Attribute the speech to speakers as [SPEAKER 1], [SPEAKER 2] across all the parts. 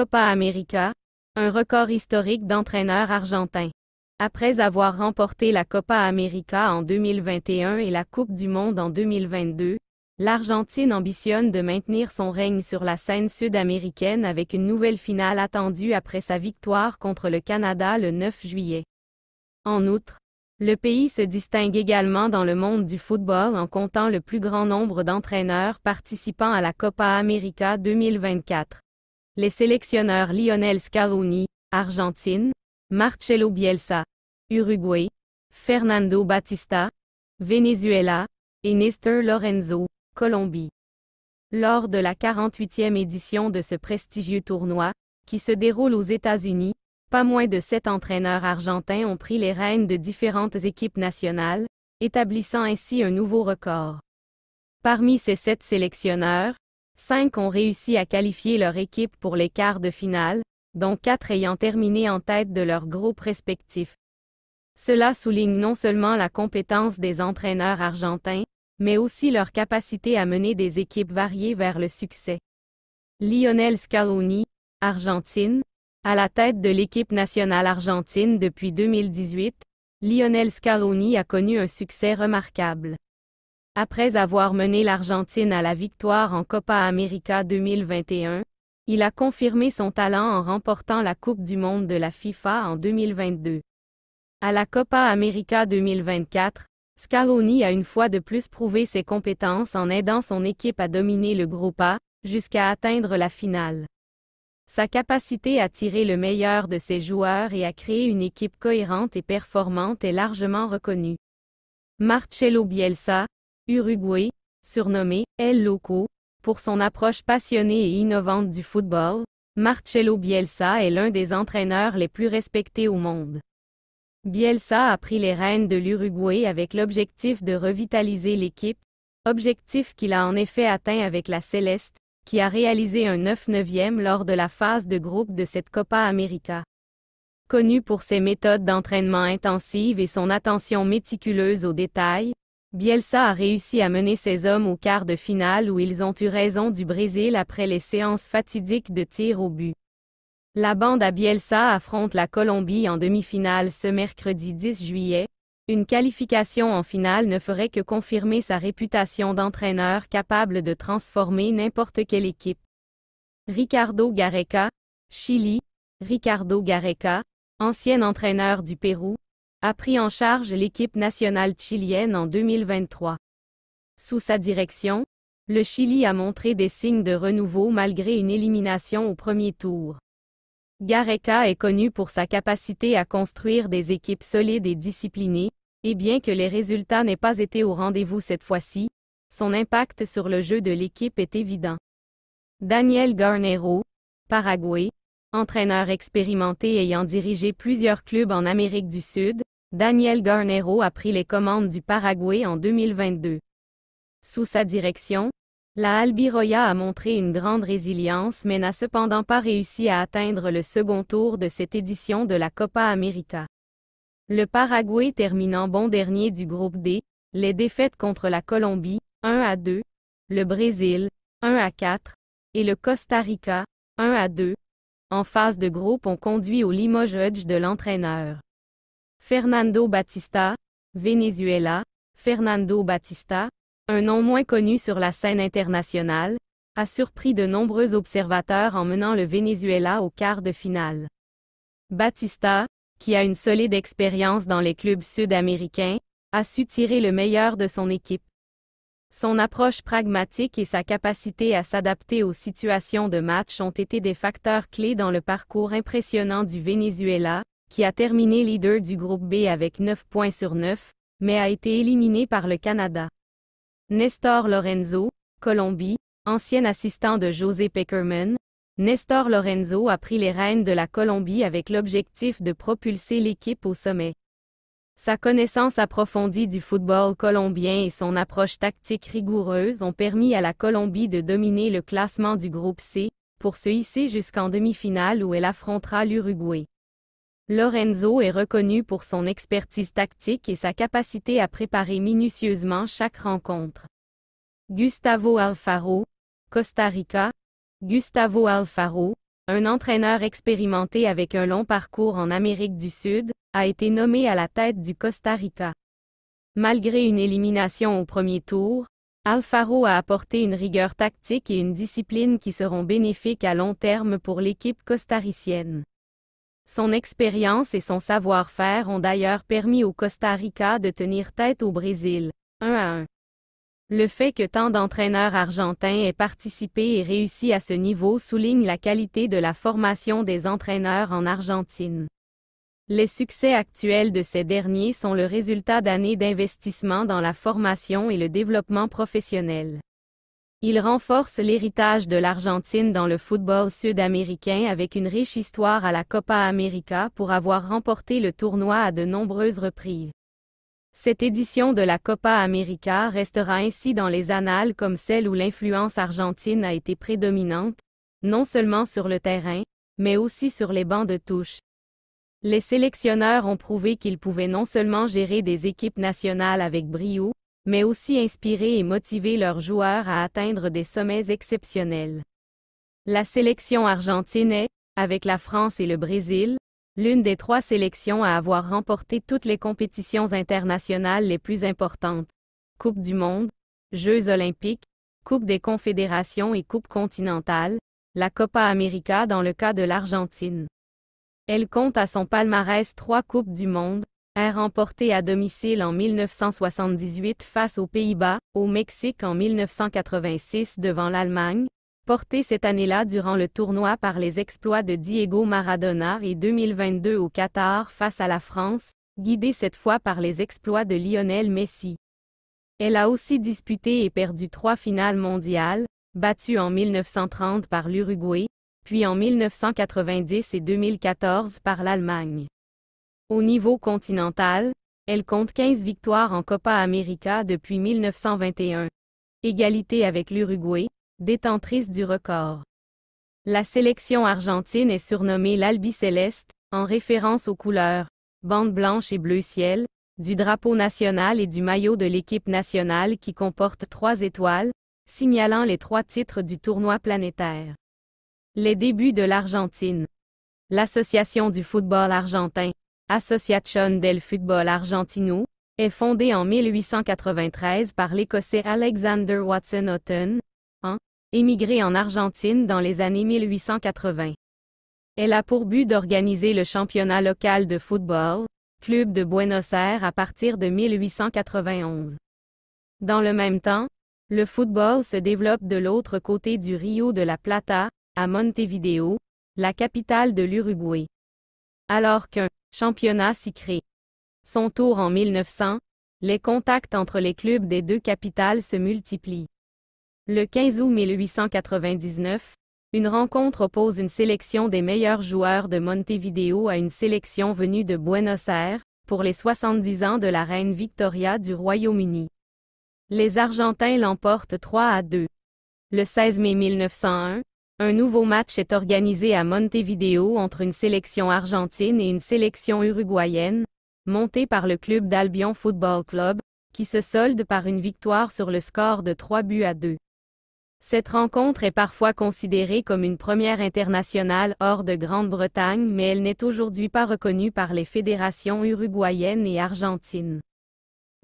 [SPEAKER 1] Copa América, un record historique d'entraîneurs argentins. Après avoir remporté la Copa América en 2021 et la Coupe du Monde en 2022, l'Argentine ambitionne de maintenir son règne sur la scène sud-américaine avec une nouvelle finale attendue après sa victoire contre le Canada le 9 juillet. En outre, le pays se distingue également dans le monde du football en comptant le plus grand nombre d'entraîneurs participant à la Copa América 2024 les sélectionneurs Lionel Scaloni, Argentine, Marcelo Bielsa, Uruguay, Fernando Batista, Venezuela, et Néstor Lorenzo, Colombie. Lors de la 48e édition de ce prestigieux tournoi, qui se déroule aux États-Unis, pas moins de sept entraîneurs argentins ont pris les rênes de différentes équipes nationales, établissant ainsi un nouveau record. Parmi ces sept sélectionneurs, Cinq ont réussi à qualifier leur équipe pour les quarts de finale, dont quatre ayant terminé en tête de leur groupe respectif. Cela souligne non seulement la compétence des entraîneurs argentins, mais aussi leur capacité à mener des équipes variées vers le succès. Lionel Scaloni, Argentine, à la tête de l'équipe nationale argentine depuis 2018, Lionel Scaloni a connu un succès remarquable. Après avoir mené l'Argentine à la victoire en Copa América 2021, il a confirmé son talent en remportant la Coupe du monde de la FIFA en 2022. À la Copa América 2024, Scaloni a une fois de plus prouvé ses compétences en aidant son équipe à dominer le groupe A, jusqu'à atteindre la finale. Sa capacité à tirer le meilleur de ses joueurs et à créer une équipe cohérente et performante est largement reconnue. Marcelo Bielsa, Uruguay, surnommé El Loco, pour son approche passionnée et innovante du football, Marcelo Bielsa est l'un des entraîneurs les plus respectés au monde. Bielsa a pris les rênes de l'Uruguay avec l'objectif de revitaliser l'équipe, objectif qu'il a en effet atteint avec la Céleste, qui a réalisé un 9-9e lors de la phase de groupe de cette Copa América. Connu pour ses méthodes d'entraînement intensives et son attention méticuleuse aux détails, Bielsa a réussi à mener ses hommes au quart de finale où ils ont eu raison du Brésil après les séances fatidiques de tir au but. La bande à Bielsa affronte la Colombie en demi-finale ce mercredi 10 juillet. Une qualification en finale ne ferait que confirmer sa réputation d'entraîneur capable de transformer n'importe quelle équipe. Ricardo Gareca, Chili, Ricardo Gareca, ancien entraîneur du Pérou, a pris en charge l'équipe nationale chilienne en 2023. Sous sa direction, le Chili a montré des signes de renouveau malgré une élimination au premier tour. Gareca est connu pour sa capacité à construire des équipes solides et disciplinées, et bien que les résultats n'aient pas été au rendez-vous cette fois-ci, son impact sur le jeu de l'équipe est évident. Daniel Garnero, Paraguay, entraîneur expérimenté ayant dirigé plusieurs clubs en Amérique du Sud, Daniel Garnero a pris les commandes du Paraguay en 2022. Sous sa direction, la Albiroya a montré une grande résilience mais n'a cependant pas réussi à atteindre le second tour de cette édition de la Copa América. Le Paraguay terminant bon dernier du groupe D, les défaites contre la Colombie, 1 à 2, le Brésil, 1 à 4, et le Costa Rica, 1 à 2, en phase de groupe ont conduit au limogeage de l'entraîneur. Fernando Batista, Venezuela, Fernando Batista, un nom moins connu sur la scène internationale, a surpris de nombreux observateurs en menant le Venezuela au quart de finale. Batista, qui a une solide expérience dans les clubs sud-américains, a su tirer le meilleur de son équipe. Son approche pragmatique et sa capacité à s'adapter aux situations de match ont été des facteurs clés dans le parcours impressionnant du Venezuela, qui a terminé leader du groupe B avec 9 points sur 9, mais a été éliminé par le Canada. Nestor Lorenzo, Colombie, ancien assistant de José Peckerman, Nestor Lorenzo a pris les rênes de la Colombie avec l'objectif de propulser l'équipe au sommet. Sa connaissance approfondie du football colombien et son approche tactique rigoureuse ont permis à la Colombie de dominer le classement du groupe C, pour se hisser jusqu'en demi-finale où elle affrontera l'Uruguay. Lorenzo est reconnu pour son expertise tactique et sa capacité à préparer minutieusement chaque rencontre. Gustavo Alfaro, Costa Rica. Gustavo Alfaro, un entraîneur expérimenté avec un long parcours en Amérique du Sud, a été nommé à la tête du Costa Rica. Malgré une élimination au premier tour, Alfaro a apporté une rigueur tactique et une discipline qui seront bénéfiques à long terme pour l'équipe costaricienne. Son expérience et son savoir-faire ont d'ailleurs permis au Costa Rica de tenir tête au Brésil, 1 à un. Le fait que tant d'entraîneurs argentins aient participé et réussi à ce niveau souligne la qualité de la formation des entraîneurs en Argentine. Les succès actuels de ces derniers sont le résultat d'années d'investissement dans la formation et le développement professionnel. Il renforce l'héritage de l'Argentine dans le football sud-américain avec une riche histoire à la Copa América pour avoir remporté le tournoi à de nombreuses reprises. Cette édition de la Copa América restera ainsi dans les annales comme celle où l'influence argentine a été prédominante, non seulement sur le terrain, mais aussi sur les bancs de touche. Les sélectionneurs ont prouvé qu'ils pouvaient non seulement gérer des équipes nationales avec brio, mais aussi inspirer et motiver leurs joueurs à atteindre des sommets exceptionnels. La sélection argentine est, avec la France et le Brésil, l'une des trois sélections à avoir remporté toutes les compétitions internationales les plus importantes. Coupe du Monde, Jeux olympiques, Coupe des confédérations et Coupe continentale, la Copa América dans le cas de l'Argentine. Elle compte à son palmarès trois Coupes du Monde, est remporté à domicile en 1978 face aux Pays-Bas, au Mexique en 1986 devant l'Allemagne, portée cette année-là durant le tournoi par les exploits de Diego Maradona et 2022 au Qatar face à la France, guidée cette fois par les exploits de Lionel Messi. Elle a aussi disputé et perdu trois finales mondiales, battues en 1930 par l'Uruguay, puis en 1990 et 2014 par l'Allemagne. Au niveau continental, elle compte 15 victoires en Copa América depuis 1921. Égalité avec l'Uruguay, détentrice du record. La sélection argentine est surnommée Céleste, en référence aux couleurs, bande blanche et bleu ciel, du drapeau national et du maillot de l'équipe nationale qui comporte trois étoiles, signalant les trois titres du tournoi planétaire. Les débuts de l'Argentine. L'Association du football argentin, Association del Fútbol Argentino, est fondée en 1893 par l'Écossais Alexander Watson Houghton, un émigré en Argentine dans les années 1880. Elle a pour but d'organiser le championnat local de football, club de Buenos Aires à partir de 1891. Dans le même temps, le football se développe de l'autre côté du Rio de la Plata, à Montevideo, la capitale de l'Uruguay. Alors qu'un championnat s'y crée. Son tour en 1900, les contacts entre les clubs des deux capitales se multiplient. Le 15 août 1899, une rencontre oppose une sélection des meilleurs joueurs de Montevideo à une sélection venue de Buenos Aires, pour les 70 ans de la reine Victoria du Royaume-Uni. Les Argentins l'emportent 3 à 2. Le 16 mai 1901, un nouveau match est organisé à Montevideo entre une sélection argentine et une sélection uruguayenne, montée par le club d'Albion Football Club, qui se solde par une victoire sur le score de 3 buts à 2. Cette rencontre est parfois considérée comme une première internationale hors de Grande-Bretagne mais elle n'est aujourd'hui pas reconnue par les fédérations uruguayenne et argentines.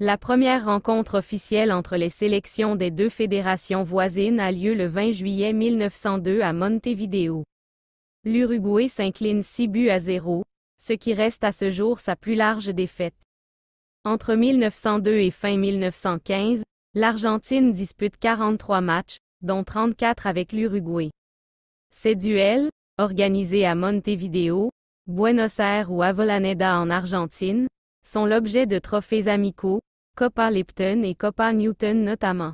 [SPEAKER 1] La première rencontre officielle entre les sélections des deux fédérations voisines a lieu le 20 juillet 1902 à Montevideo. L'Uruguay s'incline 6 buts à 0, ce qui reste à ce jour sa plus large défaite. Entre 1902 et fin 1915, l'Argentine dispute 43 matchs, dont 34 avec l'Uruguay. Ces duels, organisés à Montevideo, Buenos Aires ou Avellaneda en Argentine, sont l'objet de trophées amicaux, Copa Lipton et Copa Newton notamment.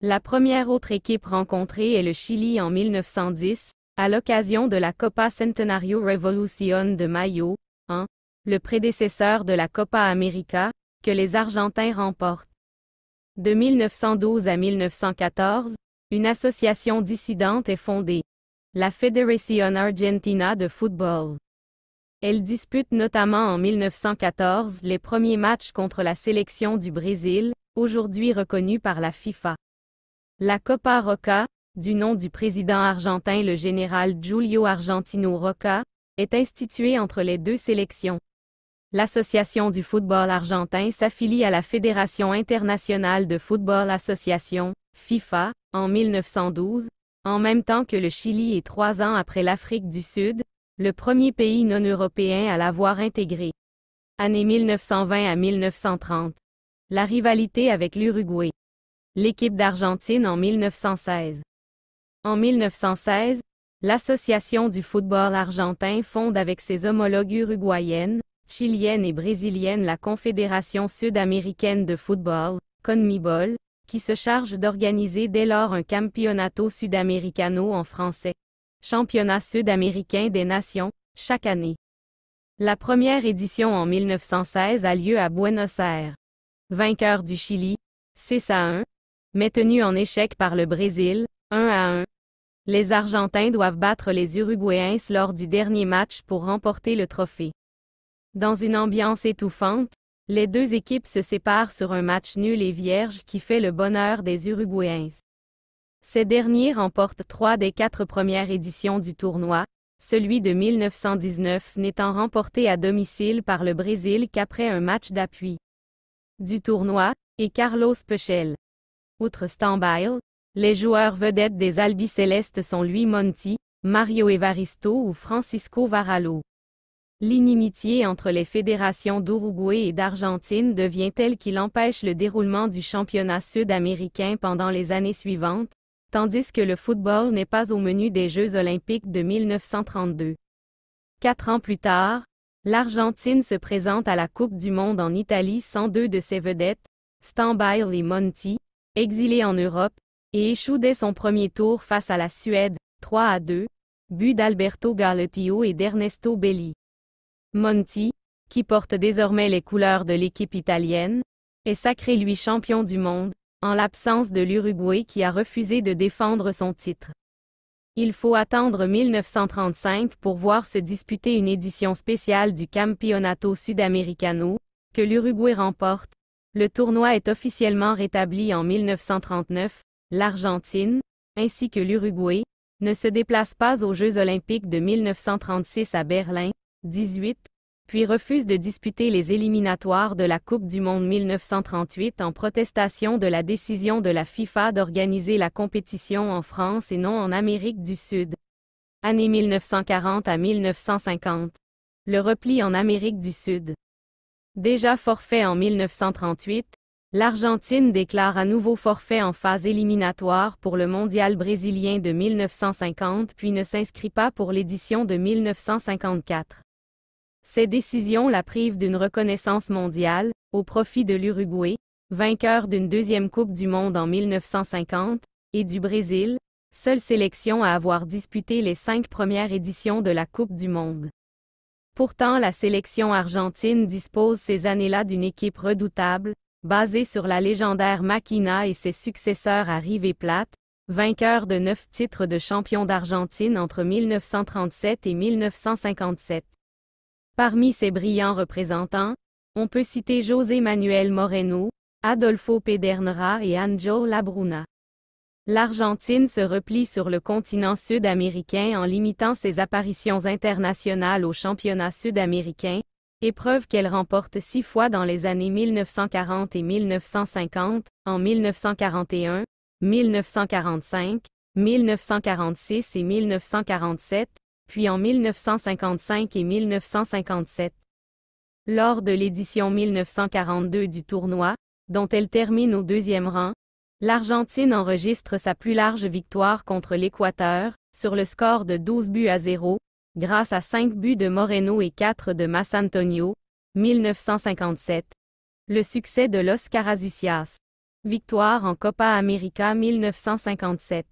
[SPEAKER 1] La première autre équipe rencontrée est le Chili en 1910, à l'occasion de la Copa Centenario Revolucion de Mayo, un « le prédécesseur de la Copa América, que les Argentins remportent. De 1912 à 1914, une association dissidente est fondée, la Federación Argentina de Football. Elle dispute notamment en 1914 les premiers matchs contre la sélection du Brésil, aujourd'hui reconnue par la FIFA. La Copa Roca, du nom du président argentin le général Julio Argentino Roca, est instituée entre les deux sélections. L'Association du football argentin s'affilie à la Fédération internationale de football association, FIFA, en 1912, en même temps que le Chili et trois ans après l'Afrique du Sud, le premier pays non européen à l'avoir intégré. Années 1920 à 1930. La rivalité avec l'Uruguay. L'équipe d'Argentine en 1916. En 1916, l'Association du football argentin fonde avec ses homologues uruguayennes, chiliennes et brésiliennes la Confédération sud-américaine de football, CONMIBOL, qui se charge d'organiser dès lors un campeonato sudamericano en français championnat sud-américain des nations, chaque année. La première édition en 1916 a lieu à Buenos Aires. Vainqueur du Chili, 6 à 1, mais tenu en échec par le Brésil, 1 à 1. Les Argentins doivent battre les Uruguayens lors du dernier match pour remporter le trophée. Dans une ambiance étouffante, les deux équipes se séparent sur un match nul et vierge qui fait le bonheur des Uruguayens. Ces derniers remportent trois des quatre premières éditions du tournoi, celui de 1919 n'étant remporté à domicile par le Brésil qu'après un match d'appui du tournoi, et Carlos Pechel. Outre Stambile, les joueurs vedettes des Albicelestes sont lui Monti, Mario Evaristo ou Francisco Varallo. L'inimitié entre les fédérations d'Uruguay et d'Argentine devient telle qu'il empêche le déroulement du championnat sud-américain pendant les années suivantes, tandis que le football n'est pas au menu des Jeux olympiques de 1932. Quatre ans plus tard, l'Argentine se présente à la Coupe du Monde en Italie sans deux de ses vedettes, Stambile et Monti, exilés en Europe, et échoue dès son premier tour face à la Suède, 3 à 2, but d'Alberto Galetio et d'Ernesto Belli. Monti, qui porte désormais les couleurs de l'équipe italienne, est sacré lui champion du monde, en l'absence de l'Uruguay qui a refusé de défendre son titre. Il faut attendre 1935 pour voir se disputer une édition spéciale du Campeonato Sudamericano, que l'Uruguay remporte. Le tournoi est officiellement rétabli en 1939, l'Argentine, ainsi que l'Uruguay, ne se déplace pas aux Jeux olympiques de 1936 à Berlin, 18, puis refuse de disputer les éliminatoires de la Coupe du Monde 1938 en protestation de la décision de la FIFA d'organiser la compétition en France et non en Amérique du Sud. Année 1940 à 1950. Le repli en Amérique du Sud. Déjà forfait en 1938, l'Argentine déclare à nouveau forfait en phase éliminatoire pour le mondial brésilien de 1950 puis ne s'inscrit pas pour l'édition de 1954. Ces décisions la privent d'une reconnaissance mondiale, au profit de l'Uruguay, vainqueur d'une deuxième Coupe du Monde en 1950, et du Brésil, seule sélection à avoir disputé les cinq premières éditions de la Coupe du Monde. Pourtant la sélection argentine dispose ces années-là d'une équipe redoutable, basée sur la légendaire Maquina et ses successeurs à Rive Plate, vainqueur de neuf titres de champion d'Argentine entre 1937 et 1957. Parmi ses brillants représentants, on peut citer José Manuel Moreno, Adolfo Pedernera et Anjo Labruna. L'Argentine se replie sur le continent sud-américain en limitant ses apparitions internationales au championnat sud-américain, épreuve qu'elle remporte six fois dans les années 1940 et 1950, en 1941, 1945, 1946 et 1947, puis en 1955 et 1957. Lors de l'édition 1942 du tournoi, dont elle termine au deuxième rang, l'Argentine enregistre sa plus large victoire contre l'Équateur, sur le score de 12 buts à 0, grâce à 5 buts de Moreno et 4 de Massantonio, 1957. Le succès de Los Carazucias. Victoire en Copa América 1957.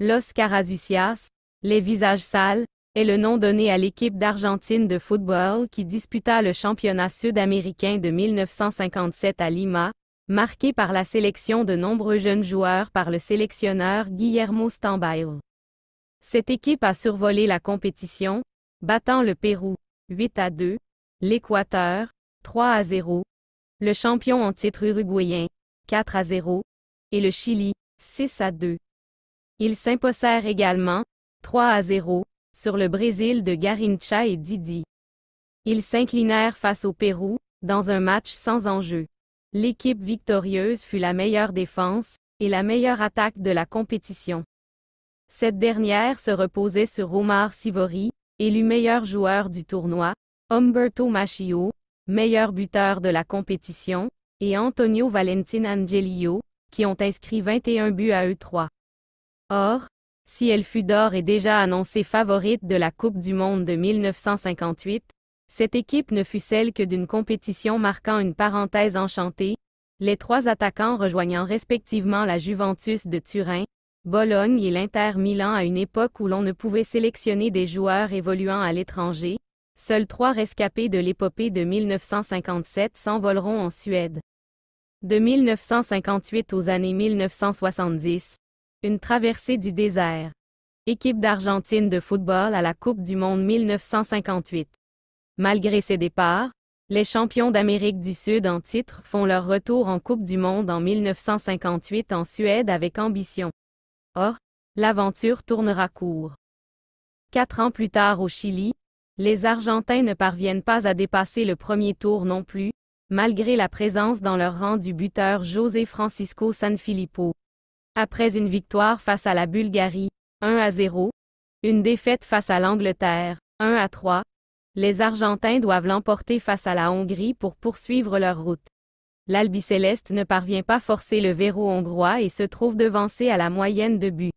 [SPEAKER 1] Los Carazucias, les visages sales est le nom donné à l'équipe d'Argentine de football qui disputa le championnat sud-américain de 1957 à Lima, marqué par la sélection de nombreux jeunes joueurs par le sélectionneur Guillermo Stambail. Cette équipe a survolé la compétition, battant le Pérou 8 à 2, l'Équateur 3 à 0, le champion en titre uruguayen 4 à 0 et le Chili 6 à 2. Ils s'imposèrent également, 3 à 0, sur le Brésil de Garincha et Didi. Ils s'inclinèrent face au Pérou, dans un match sans enjeu. L'équipe victorieuse fut la meilleure défense, et la meilleure attaque de la compétition. Cette dernière se reposait sur Omar Sivori, élu meilleur joueur du tournoi, Humberto Machio, meilleur buteur de la compétition, et Antonio Valentin Angelio, qui ont inscrit 21 buts à eux trois. Or, si elle fut d'or et déjà annoncée favorite de la Coupe du Monde de 1958, cette équipe ne fut celle que d'une compétition marquant une parenthèse enchantée, les trois attaquants rejoignant respectivement la Juventus de Turin, Bologne et l'Inter Milan à une époque où l'on ne pouvait sélectionner des joueurs évoluant à l'étranger, seuls trois rescapés de l'épopée de 1957 s'envoleront en Suède. De 1958 aux années 1970, une traversée du désert. Équipe d'Argentine de football à la Coupe du Monde 1958. Malgré ses départs, les champions d'Amérique du Sud en titre font leur retour en Coupe du Monde en 1958 en Suède avec ambition. Or, l'aventure tournera court. Quatre ans plus tard au Chili, les Argentins ne parviennent pas à dépasser le premier tour non plus, malgré la présence dans leur rang du buteur José Francisco Sanfilippo. Après une victoire face à la Bulgarie, 1 à 0, une défaite face à l'Angleterre, 1 à 3, les Argentins doivent l'emporter face à la Hongrie pour poursuivre leur route. L'Albicéleste ne parvient pas forcer le verrou hongrois et se trouve devancé à la moyenne de buts.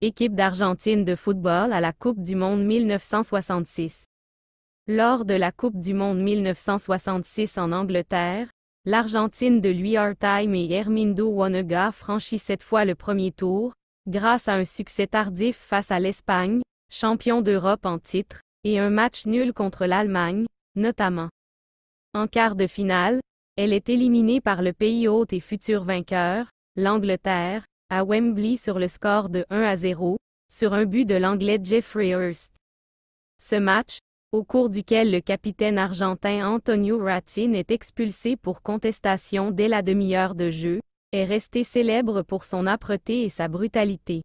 [SPEAKER 1] Équipe d'Argentine de football à la Coupe du Monde 1966. Lors de la Coupe du Monde 1966 en Angleterre, L'Argentine de Luis Time et Hermindo Onega franchit cette fois le premier tour, grâce à un succès tardif face à l'Espagne, champion d'Europe en titre, et un match nul contre l'Allemagne, notamment. En quart de finale, elle est éliminée par le pays hôte et futur vainqueur, l'Angleterre, à Wembley sur le score de 1 à 0, sur un but de l'Anglais Jeffrey Hurst. Ce match, au cours duquel le capitaine argentin Antonio Ratin est expulsé pour contestation dès la demi-heure de jeu, est resté célèbre pour son âpreté et sa brutalité.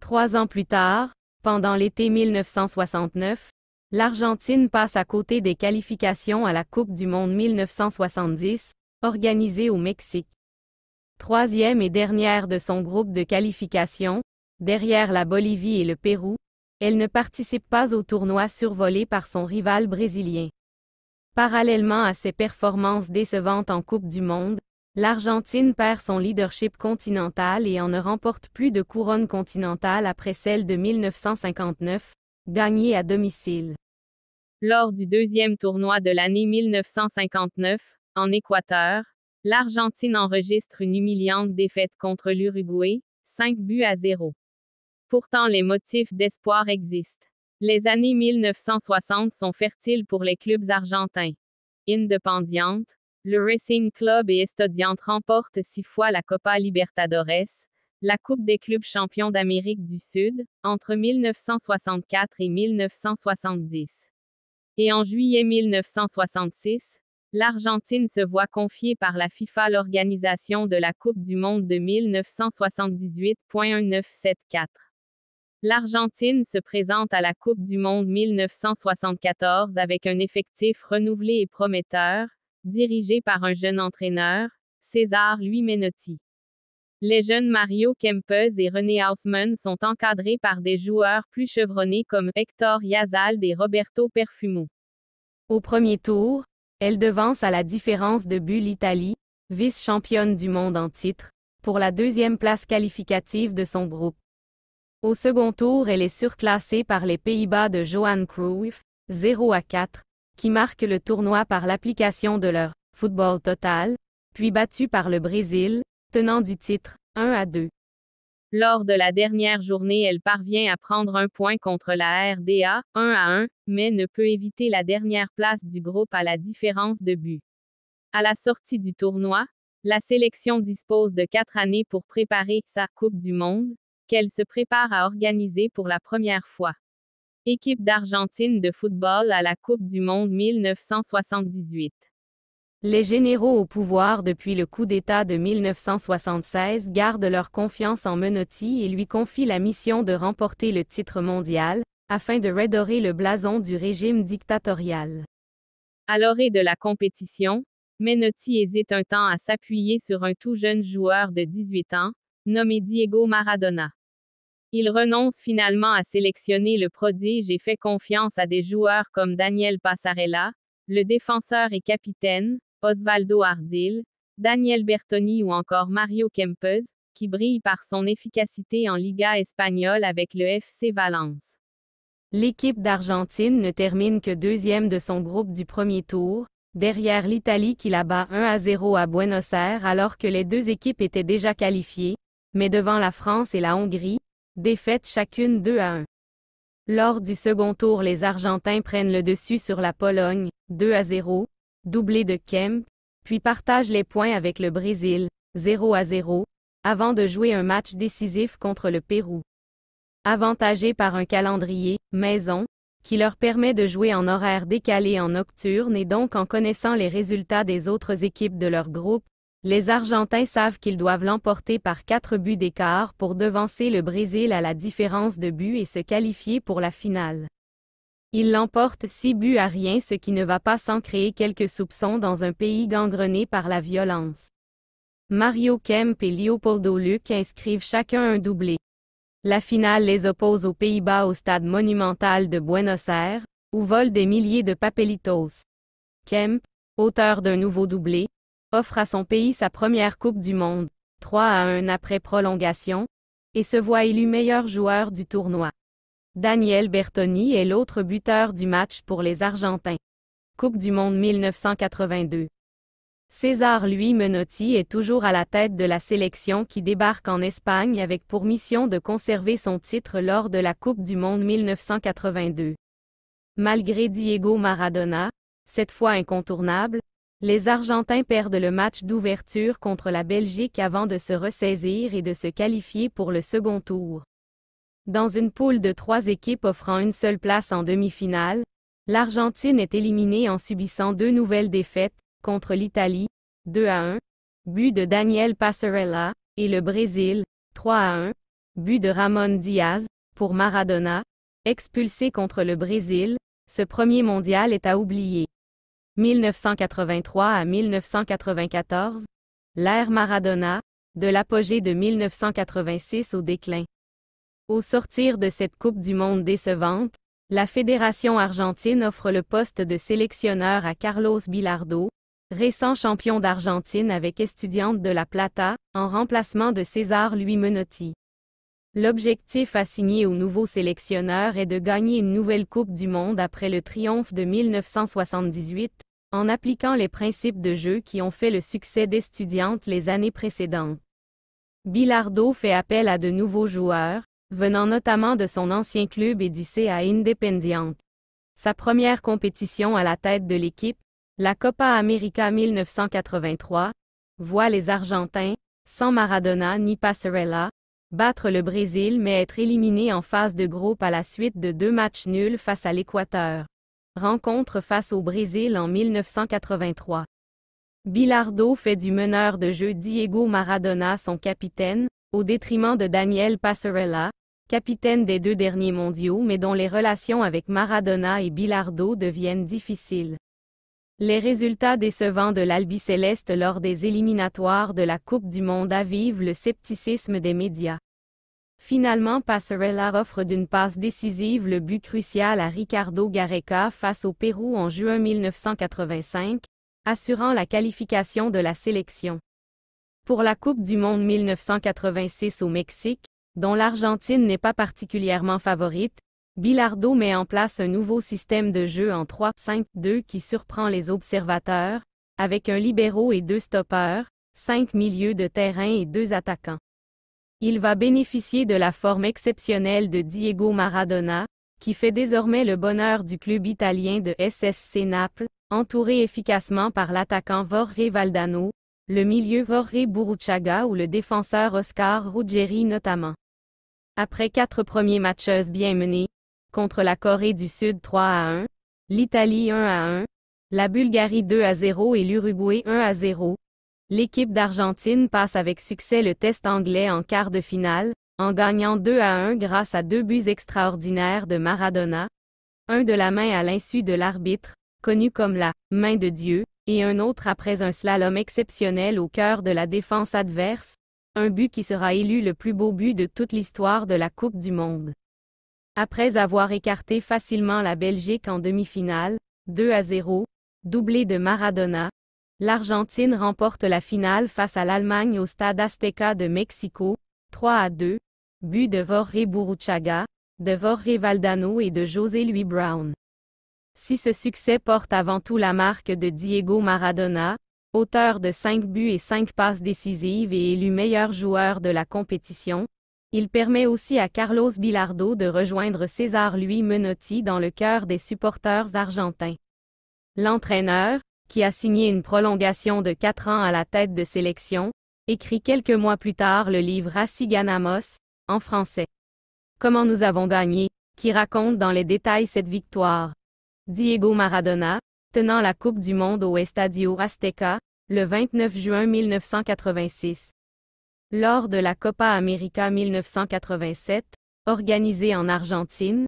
[SPEAKER 1] Trois ans plus tard, pendant l'été 1969, l'Argentine passe à côté des qualifications à la Coupe du Monde 1970, organisée au Mexique. Troisième et dernière de son groupe de qualification, derrière la Bolivie et le Pérou, elle ne participe pas au tournoi survolé par son rival brésilien. Parallèlement à ses performances décevantes en Coupe du Monde, l'Argentine perd son leadership continental et en ne remporte plus de couronne continentale après celle de 1959, gagnée à domicile. Lors du deuxième tournoi de l'année 1959, en Équateur, l'Argentine enregistre une humiliante défaite contre l'Uruguay, 5 buts à 0. Pourtant les motifs d'espoir existent. Les années 1960 sont fertiles pour les clubs argentins. Independiente, le Racing Club et Estudiante remportent six fois la Copa Libertadores, la Coupe des clubs champions d'Amérique du Sud, entre 1964 et 1970. Et en juillet 1966, l'Argentine se voit confier par la FIFA l'organisation de la Coupe du Monde de 1978.1974. L'Argentine se présente à la Coupe du Monde 1974 avec un effectif renouvelé et prometteur, dirigé par un jeune entraîneur, César Luis Menotti. Les jeunes Mario Kempes et René Hausmann sont encadrés par des joueurs plus chevronnés comme Hector Yazald et Roberto Perfumo. Au premier tour, elle devance à la différence de but l'Italie, vice-championne du monde en titre, pour la deuxième place qualificative de son groupe. Au second tour, elle est surclassée par les Pays-Bas de Johan Cruyff, 0 à 4, qui marque le tournoi par l'application de leur football total, puis battue par le Brésil, tenant du titre, 1 à 2. Lors de la dernière journée, elle parvient à prendre un point contre la RDA, 1 à 1, mais ne peut éviter la dernière place du groupe à la différence de but. À la sortie du tournoi, la sélection dispose de quatre années pour préparer sa Coupe du Monde, qu'elle se prépare à organiser pour la première fois. Équipe d'Argentine de football à la Coupe du Monde 1978. Les généraux au pouvoir depuis le coup d'État de 1976 gardent leur confiance en Menotti et lui confient la mission de remporter le titre mondial, afin de redorer le blason du régime dictatorial. À l'orée de la compétition, Menotti hésite un temps à s'appuyer sur un tout jeune joueur de 18 ans, nommé Diego Maradona. Il renonce finalement à sélectionner le prodige et fait confiance à des joueurs comme Daniel Passarella, le défenseur et capitaine, Osvaldo Ardil, Daniel Bertoni ou encore Mario Kempes, qui brille par son efficacité en Liga espagnole avec le FC Valence. L'équipe d'Argentine ne termine que deuxième de son groupe du premier tour, derrière l'Italie qui la bat 1 à 0 à Buenos Aires alors que les deux équipes étaient déjà qualifiées, mais devant la France et la Hongrie, défaites chacune 2 à 1. Lors du second tour, les Argentins prennent le dessus sur la Pologne, 2 à 0, doublé de Kemp, puis partagent les points avec le Brésil, 0 à 0, avant de jouer un match décisif contre le Pérou. Avantagés par un calendrier, maison, qui leur permet de jouer en horaire décalé en nocturne et donc en connaissant les résultats des autres équipes de leur groupe, les Argentins savent qu'ils doivent l'emporter par quatre buts d'écart pour devancer le Brésil à la différence de buts et se qualifier pour la finale. Ils l'emportent six buts à rien ce qui ne va pas sans créer quelques soupçons dans un pays gangrené par la violence. Mario Kemp et Leopoldo Luc inscrivent chacun un doublé. La finale les oppose aux Pays-Bas au stade monumental de Buenos Aires, où volent des milliers de papelitos. Kemp, auteur d'un nouveau doublé, offre à son pays sa première Coupe du Monde, 3 à 1 après prolongation, et se voit élu meilleur joueur du tournoi. Daniel Bertoni est l'autre buteur du match pour les Argentins. Coupe du Monde 1982. César Luis Menotti est toujours à la tête de la sélection qui débarque en Espagne avec pour mission de conserver son titre lors de la Coupe du Monde 1982. Malgré Diego Maradona, cette fois incontournable, les Argentins perdent le match d'ouverture contre la Belgique avant de se ressaisir et de se qualifier pour le second tour. Dans une poule de trois équipes offrant une seule place en demi-finale, l'Argentine est éliminée en subissant deux nouvelles défaites, contre l'Italie, 2 à 1, but de Daniel Passarella, et le Brésil, 3 à 1, but de Ramon Diaz, pour Maradona, expulsé contre le Brésil, ce premier mondial est à oublier. 1983 à 1994, l'ère Maradona, de l'apogée de 1986 au déclin. Au sortir de cette Coupe du Monde décevante, la Fédération argentine offre le poste de sélectionneur à Carlos Bilardo, récent champion d'Argentine avec Estudiante de la Plata, en remplacement de César Luis Menotti. L'objectif assigné au nouveau sélectionneur est de gagner une nouvelle Coupe du Monde après le triomphe de 1978, en appliquant les principes de jeu qui ont fait le succès d'Estudiantes les années précédentes. Bilardo fait appel à de nouveaux joueurs, venant notamment de son ancien club et du CA Independiente. Sa première compétition à la tête de l'équipe, la Copa América 1983, voit les Argentins, sans Maradona ni Passerella, battre le Brésil mais être éliminés en phase de groupe à la suite de deux matchs nuls face à l'Équateur rencontre face au Brésil en 1983. Bilardo fait du meneur de jeu Diego Maradona son capitaine, au détriment de Daniel Passarella, capitaine des deux derniers mondiaux mais dont les relations avec Maradona et Bilardo deviennent difficiles. Les résultats décevants de Céleste lors des éliminatoires de la Coupe du Monde avivent le scepticisme des médias. Finalement Passerella offre d'une passe décisive le but crucial à Ricardo Gareca face au Pérou en juin 1985, assurant la qualification de la sélection. Pour la Coupe du Monde 1986 au Mexique, dont l'Argentine n'est pas particulièrement favorite, Bilardo met en place un nouveau système de jeu en 3-5-2 qui surprend les observateurs, avec un libéraux et deux stoppeurs, cinq milieux de terrain et deux attaquants. Il va bénéficier de la forme exceptionnelle de Diego Maradona, qui fait désormais le bonheur du club italien de SSC Naples, entouré efficacement par l'attaquant Vorre Valdano, le milieu Vorre Buruchaga ou le défenseur Oscar Ruggeri notamment. Après quatre premiers matchs bien menés, contre la Corée du Sud 3 à 1, l'Italie 1 à 1, la Bulgarie 2 à 0 et l'Uruguay 1 à 0, L'équipe d'Argentine passe avec succès le test anglais en quart de finale, en gagnant 2 à 1 grâce à deux buts extraordinaires de Maradona, un de la main à l'insu de l'arbitre, connu comme la main de Dieu, et un autre après un slalom exceptionnel au cœur de la défense adverse, un but qui sera élu le plus beau but de toute l'histoire de la Coupe du Monde. Après avoir écarté facilement la Belgique en demi-finale, 2 à 0, doublé de Maradona, L'Argentine remporte la finale face à l'Allemagne au Stade Azteca de Mexico, 3 à 2, but de Vorré Buruchaga, de Jorge Valdano et de José Luis Brown. Si ce succès porte avant tout la marque de Diego Maradona, auteur de 5 buts et 5 passes décisives et élu meilleur joueur de la compétition, il permet aussi à Carlos Bilardo de rejoindre César Luis Menotti dans le cœur des supporters argentins. L'entraîneur, qui a signé une prolongation de quatre ans à la tête de sélection, écrit quelques mois plus tard le livre si Ganamos, en français. Comment nous avons gagné, qui raconte dans les détails cette victoire. Diego Maradona, tenant la Coupe du Monde au Estadio Azteca, le 29 juin 1986. Lors de la Copa América 1987, organisée en Argentine,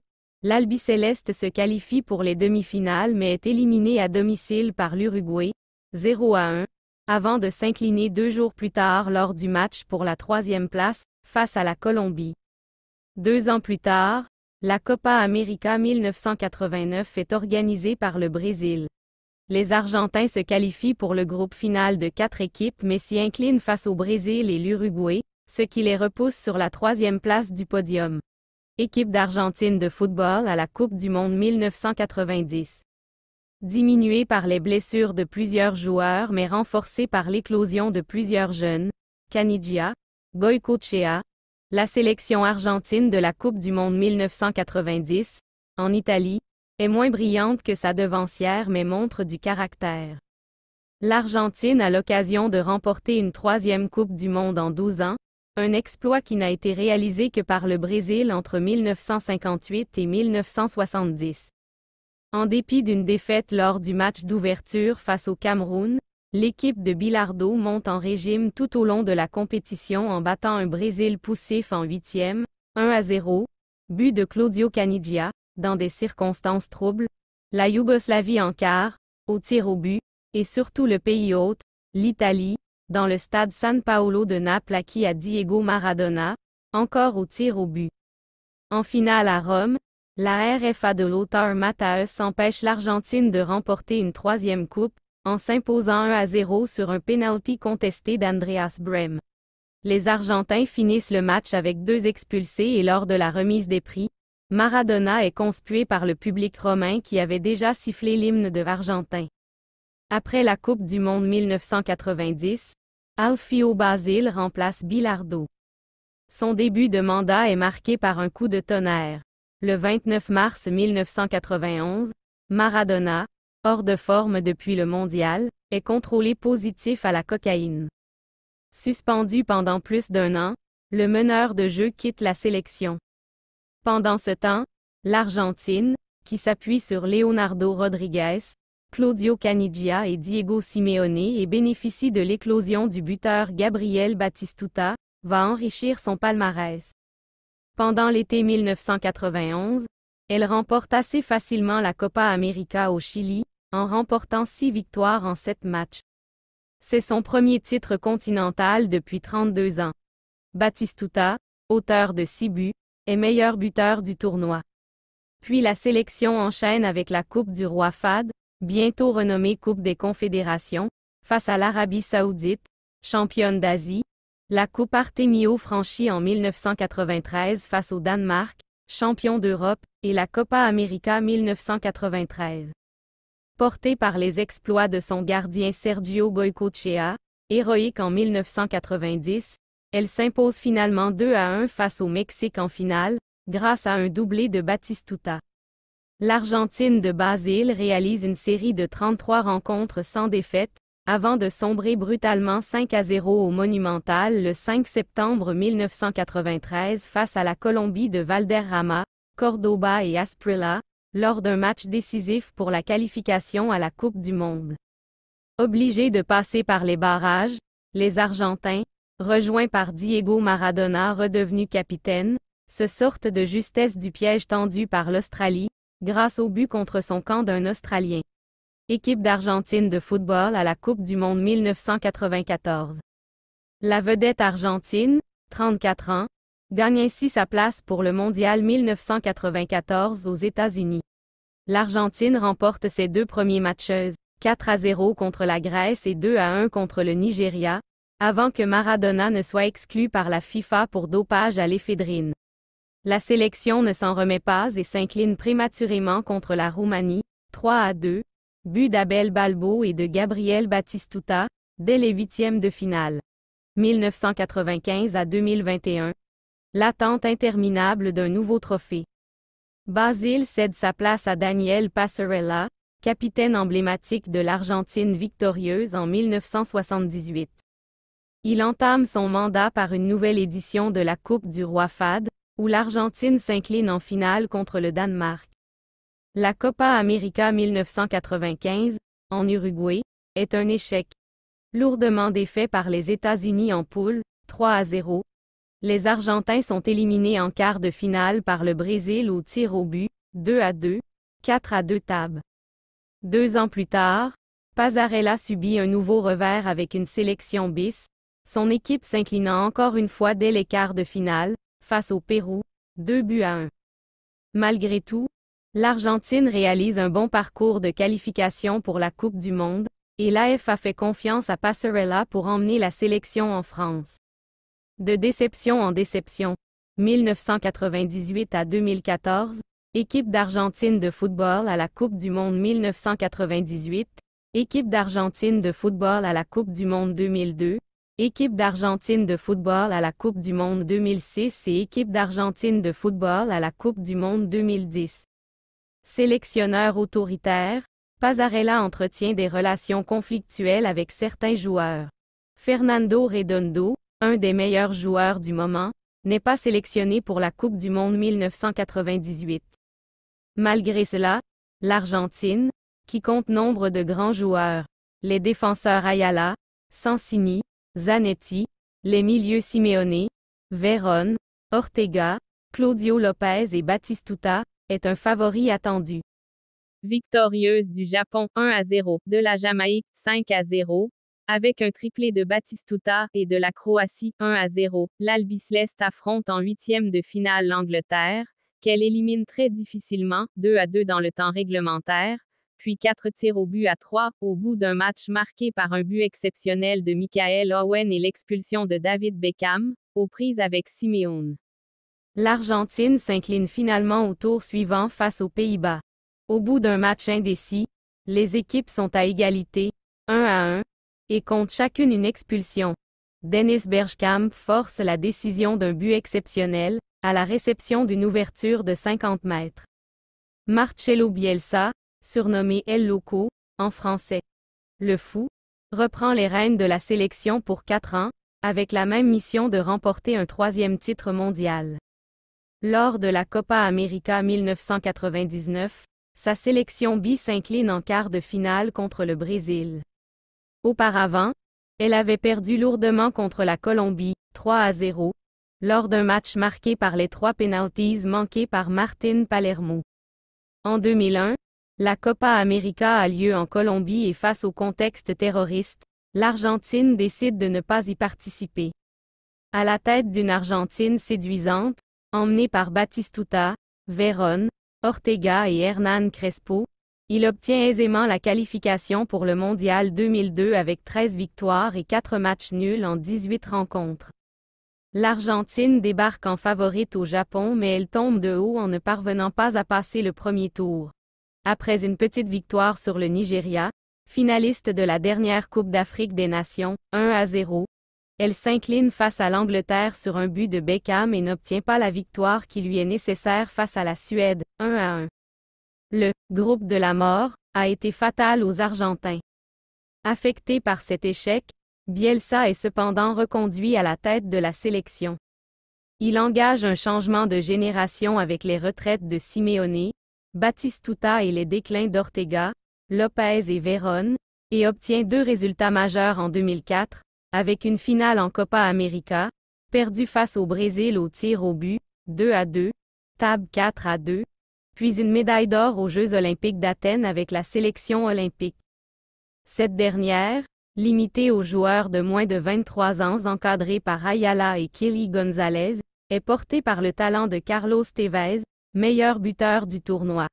[SPEAKER 1] Céleste se qualifie pour les demi-finales mais est éliminé à domicile par l'Uruguay, 0 à 1, avant de s'incliner deux jours plus tard lors du match pour la troisième place, face à la Colombie. Deux ans plus tard, la Copa América 1989 est organisée par le Brésil. Les Argentins se qualifient pour le groupe final de quatre équipes mais s'y inclinent face au Brésil et l'Uruguay, ce qui les repousse sur la troisième place du podium. Équipe d'Argentine de football à la Coupe du Monde 1990. Diminuée par les blessures de plusieurs joueurs mais renforcée par l'éclosion de plusieurs jeunes, Canigia, Goycochea, la sélection argentine de la Coupe du Monde 1990, en Italie, est moins brillante que sa devancière mais montre du caractère. L'Argentine a l'occasion de remporter une troisième Coupe du Monde en 12 ans, un exploit qui n'a été réalisé que par le Brésil entre 1958 et 1970. En dépit d'une défaite lors du match d'ouverture face au Cameroun, l'équipe de Bilardo monte en régime tout au long de la compétition en battant un Brésil poussif en huitième, 1 à 0, but de Claudio Canigia, dans des circonstances troubles, la Yougoslavie en quart, au tir au but, et surtout le pays hôte, l'Italie, dans le stade San Paolo de Naples acquis à Diego Maradona, encore au tir au but. En finale à Rome, la RFA de l'auteur Mataeus empêche l'Argentine de remporter une troisième coupe, en s'imposant 1 à 0 sur un pénalty contesté d'Andreas Brehm. Les Argentins finissent le match avec deux expulsés et lors de la remise des prix, Maradona est conspué par le public romain qui avait déjà sifflé l'hymne de l'Argentin. Après la Coupe du Monde 1990, Alfio Basile remplace Bilardo. Son début de mandat est marqué par un coup de tonnerre. Le 29 mars 1991, Maradona, hors de forme depuis le mondial, est contrôlé positif à la cocaïne. Suspendu pendant plus d'un an, le meneur de jeu quitte la sélection. Pendant ce temps, l'Argentine, qui s'appuie sur Leonardo Rodriguez, Claudio Caniggia et Diego Simeone et bénéficie de l'éclosion du buteur Gabriel Batistuta, va enrichir son palmarès. Pendant l'été 1991, elle remporte assez facilement la Copa América au Chili, en remportant six victoires en sept matchs. C'est son premier titre continental depuis 32 ans. Batistuta, auteur de six buts, est meilleur buteur du tournoi. Puis la sélection enchaîne avec la Coupe du Roi Fad, bientôt renommée Coupe des Confédérations, face à l'Arabie saoudite, championne d'Asie, la Coupe Artemio franchie en 1993 face au Danemark, champion d'Europe, et la Copa América 1993. Portée par les exploits de son gardien Sergio Goycochea, héroïque en 1990, elle s'impose finalement 2 à 1 face au Mexique en finale, grâce à un doublé de Batistuta. L'Argentine de Basile réalise une série de 33 rencontres sans défaite, avant de sombrer brutalement 5 à 0 au Monumental le 5 septembre 1993 face à la Colombie de Valderrama, Cordoba et Asprilla, lors d'un match décisif pour la qualification à la Coupe du Monde. Obligés de passer par les barrages, les Argentins, rejoints par Diego Maradona redevenu capitaine, se sortent de justesse du piège tendu par l'Australie, grâce au but contre son camp d'un Australien. Équipe d'Argentine de football à la Coupe du Monde 1994. La vedette argentine, 34 ans, gagne ainsi sa place pour le Mondial 1994 aux États-Unis. L'Argentine remporte ses deux premiers matcheuses, 4 à 0 contre la Grèce et 2 à 1 contre le Nigeria, avant que Maradona ne soit exclu par la FIFA pour dopage à l'éphédrine. La sélection ne s'en remet pas et s'incline prématurément contre la Roumanie, 3 à 2, but d'Abel Balbo et de Gabriel Batistuta, dès les huitièmes de finale. 1995 à 2021. L'attente interminable d'un nouveau trophée. Basile cède sa place à Daniel Passarella, capitaine emblématique de l'Argentine victorieuse en 1978. Il entame son mandat par une nouvelle édition de la Coupe du Roi FAD, où l'Argentine s'incline en finale contre le Danemark. La Copa América 1995, en Uruguay, est un échec. Lourdement défait par les États-Unis en poule, 3 à 0, les Argentins sont éliminés en quart de finale par le Brésil au tir au but, 2 à 2, 4 à 2 tab. Deux ans plus tard, Pazarella subit un nouveau revers avec une sélection bis, son équipe s'inclinant encore une fois dès les quarts de finale, face au Pérou, 2 buts à 1. Malgré tout, l'Argentine réalise un bon parcours de qualification pour la Coupe du Monde, et l'AF a fait confiance à Passerella pour emmener la sélection en France. De déception en déception, 1998 à 2014, équipe d'Argentine de football à la Coupe du Monde 1998, équipe d'Argentine de football à la Coupe du Monde 2002, Équipe d'Argentine de football à la Coupe du Monde 2006 et équipe d'Argentine de football à la Coupe du Monde 2010. Sélectionneur autoritaire, Pazarella entretient des relations conflictuelles avec certains joueurs. Fernando Redondo, un des meilleurs joueurs du moment, n'est pas sélectionné pour la Coupe du Monde 1998. Malgré cela, l'Argentine, qui compte nombre de grands joueurs, les défenseurs Ayala, Sansini, Zanetti, les milieux Simeone, Vérone, Ortega, Claudio Lopez et Batistuta, est un favori attendu. Victorieuse du Japon 1 à 0, de la Jamaïque 5 à 0, avec un triplé de Batistuta et de la Croatie 1 à 0, l'Albi affronte en huitième de finale l'Angleterre, qu'elle élimine très difficilement 2 à 2 dans le temps réglementaire, puis quatre tirs au but à trois, au bout d'un match marqué par un but exceptionnel de Michael Owen et l'expulsion de David Beckham, aux prises avec Simeone. L'Argentine s'incline finalement au tour suivant face aux Pays-Bas. Au bout d'un match indécis, les équipes sont à égalité, 1 à 1, et comptent chacune une expulsion. Dennis Bergkamp force la décision d'un but exceptionnel, à la réception d'une ouverture de 50 mètres. Marcelo Bielsa, surnommé El Loco, en français. Le Fou, reprend les rênes de la sélection pour quatre ans, avec la même mission de remporter un troisième titre mondial. Lors de la Copa América 1999, sa sélection B s'incline en quart de finale contre le Brésil. Auparavant, elle avait perdu lourdement contre la Colombie, 3 à 0, lors d'un match marqué par les trois penalties manqués par Martin Palermo. En 2001, la Copa América a lieu en Colombie et face au contexte terroriste, l'Argentine décide de ne pas y participer. À la tête d'une Argentine séduisante, emmenée par Batistuta, Vérone, Ortega et Hernán Crespo, il obtient aisément la qualification pour le Mondial 2002 avec 13 victoires et 4 matchs nuls en 18 rencontres. L'Argentine débarque en favorite au Japon mais elle tombe de haut en ne parvenant pas à passer le premier tour. Après une petite victoire sur le Nigeria, finaliste de la dernière Coupe d'Afrique des Nations, 1 à 0, elle s'incline face à l'Angleterre sur un but de Beckham et n'obtient pas la victoire qui lui est nécessaire face à la Suède, 1 à 1. Le groupe de la mort a été fatal aux Argentins. Affecté par cet échec, Bielsa est cependant reconduit à la tête de la sélection. Il engage un changement de génération avec les retraites de Simeone, Batistuta et les déclins d'Ortega, Lopez et Vérone, et obtient deux résultats majeurs en 2004, avec une finale en Copa América, perdue face au Brésil au tir au but, 2 à 2, table 4 à 2, puis une médaille d'or aux Jeux olympiques d'Athènes avec la sélection olympique. Cette dernière, limitée aux joueurs de moins de 23 ans encadrés par Ayala et Kelly Gonzalez, est portée par le talent de Carlos Tevez, meilleur buteur du tournoi.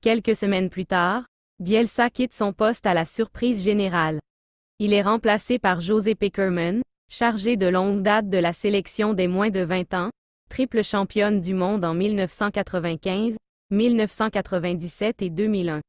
[SPEAKER 1] Quelques semaines plus tard, Bielsa quitte son poste à la surprise générale. Il est remplacé par José Pekerman, chargé de longue date de la sélection des moins de 20 ans, triple championne du monde en 1995, 1997 et 2001.